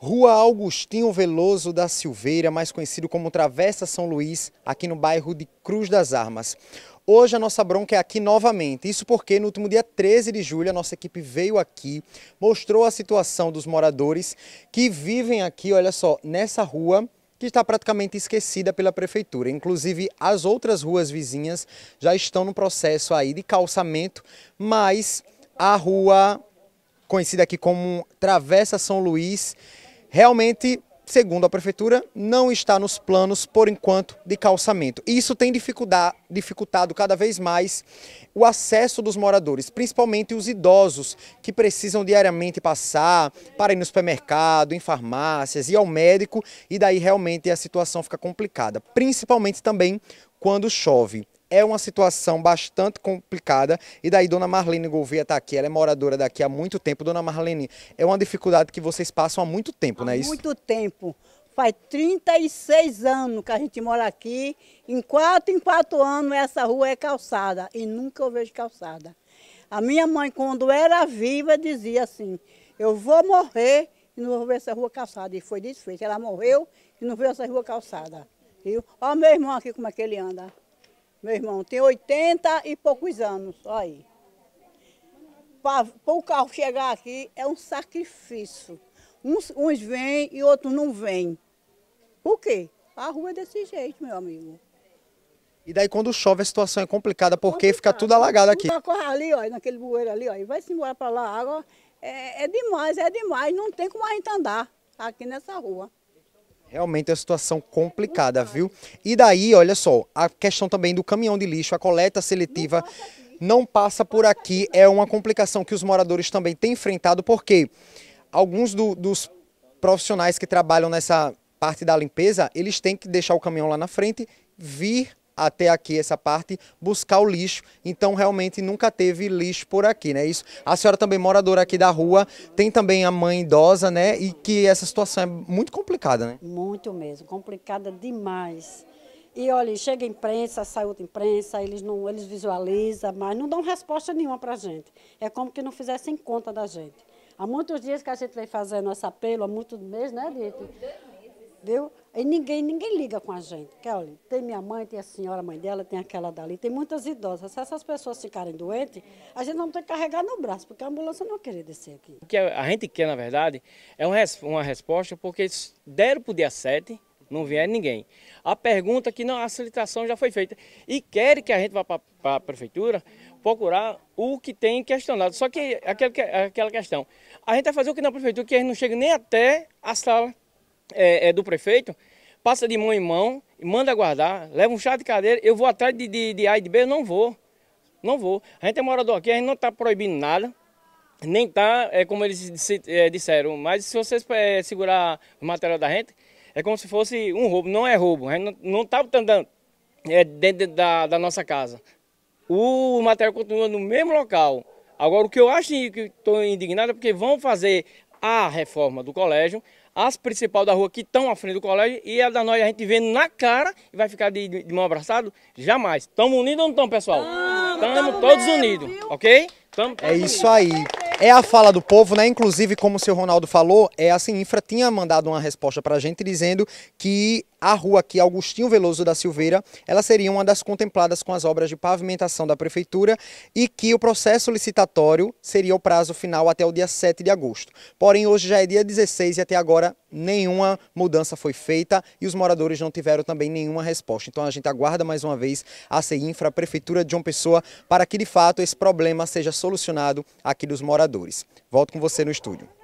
Rua Augustinho Veloso da Silveira, mais conhecido como Travessa São Luís, aqui no bairro de Cruz das Armas. Hoje a nossa bronca é aqui novamente, isso porque no último dia 13 de julho a nossa equipe veio aqui, mostrou a situação dos moradores que vivem aqui, olha só, nessa rua que está praticamente esquecida pela prefeitura. Inclusive, as outras ruas vizinhas já estão no processo aí de calçamento, mas a rua conhecida aqui como Travessa São Luís realmente, segundo a prefeitura, não está nos planos, por enquanto, de calçamento. E isso tem dificultado cada vez mais o acesso dos moradores, principalmente os idosos, que precisam diariamente passar para ir no supermercado, em farmácias, ir ao médico, e daí realmente a situação fica complicada, principalmente também quando chove é uma situação bastante complicada. E daí, Dona Marlene Gouveia está aqui, ela é moradora daqui há muito tempo. Dona Marlene, é uma dificuldade que vocês passam há muito tempo, há não é isso? Há muito tempo. Faz 36 anos que a gente mora aqui. Em quatro em quatro anos essa rua é calçada e nunca eu vejo calçada. A minha mãe, quando era viva, dizia assim, eu vou morrer e não vou ver essa rua calçada. E foi desfeita. Ela morreu e não viu essa rua calçada. Olha Olha meu irmão aqui como é que ele anda. Meu irmão tem 80 e poucos anos, olha aí. Para o carro chegar aqui é um sacrifício. Uns, uns vêm e outros não vêm. Por quê? A rua é desse jeito, meu amigo. E daí quando chove a situação é complicada porque complicado. fica tudo alagado aqui. Corre ali, ó, naquele bueiro ali, ó, e vai-se embora para lá, a água é, é demais, é demais, não tem como a gente andar aqui nessa rua. Realmente é uma situação complicada, viu? E daí, olha só, a questão também do caminhão de lixo, a coleta seletiva não passa por aqui. É uma complicação que os moradores também têm enfrentado, porque alguns do, dos profissionais que trabalham nessa parte da limpeza, eles têm que deixar o caminhão lá na frente, vir até aqui essa parte, buscar o lixo. Então realmente nunca teve lixo por aqui, né? Isso. A senhora também moradora aqui da rua, tem também a mãe idosa, né? E que essa situação é muito complicada, né? Muito mesmo, complicada demais. E olha, chega imprensa, sai outra imprensa, eles não, eles visualizam, mas não dão resposta nenhuma para a gente. É como que não fizessem conta da gente. Há muitos dias que a gente vem fazendo esse apelo, há muitos meses, né, Dito? viu? E ninguém, ninguém liga com a gente. Kelly, tem minha mãe, tem a senhora, a mãe dela, tem aquela dali, tem muitas idosas. Se essas pessoas ficarem doentes, a gente não tem que carregar no braço, porque a ambulância não queria descer aqui. O que a gente quer, na verdade, é uma resposta, porque deram para o dia 7, não vier ninguém. A pergunta que não, a solicitação já foi feita. E querem que a gente vá para a prefeitura procurar o que tem questionado. Só que aquela, aquela questão, a gente vai fazer o que na prefeitura, que a gente não chega nem até a sala é, é, do prefeito, passa de mão em mão, manda guardar, leva um chá de cadeira, eu vou atrás de, de, de A e de B, eu não vou. Não vou. A gente é morador aqui, a gente não está proibindo nada, nem está, é, como eles é, disseram, mas se vocês é, segurar o material da gente, é como se fosse um roubo. Não é roubo, a gente não está andando é, dentro da, da nossa casa. O material continua no mesmo local. Agora, o que eu acho que estou indignado é porque vão fazer a reforma do colégio, as principal da rua que estão à frente do colégio e a da nós a gente vê na cara e vai ficar de, de mão abraçado? Jamais. Estamos unidos ou não estamos, pessoal? Estamos todos mesmo, unidos, viu? ok? Tamo, é isso aí. É a fala do povo, né? Inclusive, como o seu Ronaldo falou, é a Sininfra tinha mandado uma resposta para a gente dizendo que a rua aqui, Augustinho Veloso da Silveira, ela seria uma das contempladas com as obras de pavimentação da prefeitura e que o processo licitatório seria o prazo final até o dia 7 de agosto. Porém, hoje já é dia 16 e até agora nenhuma mudança foi feita e os moradores não tiveram também nenhuma resposta. Então a gente aguarda mais uma vez a CEINFRA, a Prefeitura de João Pessoa, para que de fato esse problema seja solucionado aqui dos moradores trabalhadores. Volto com você no estúdio.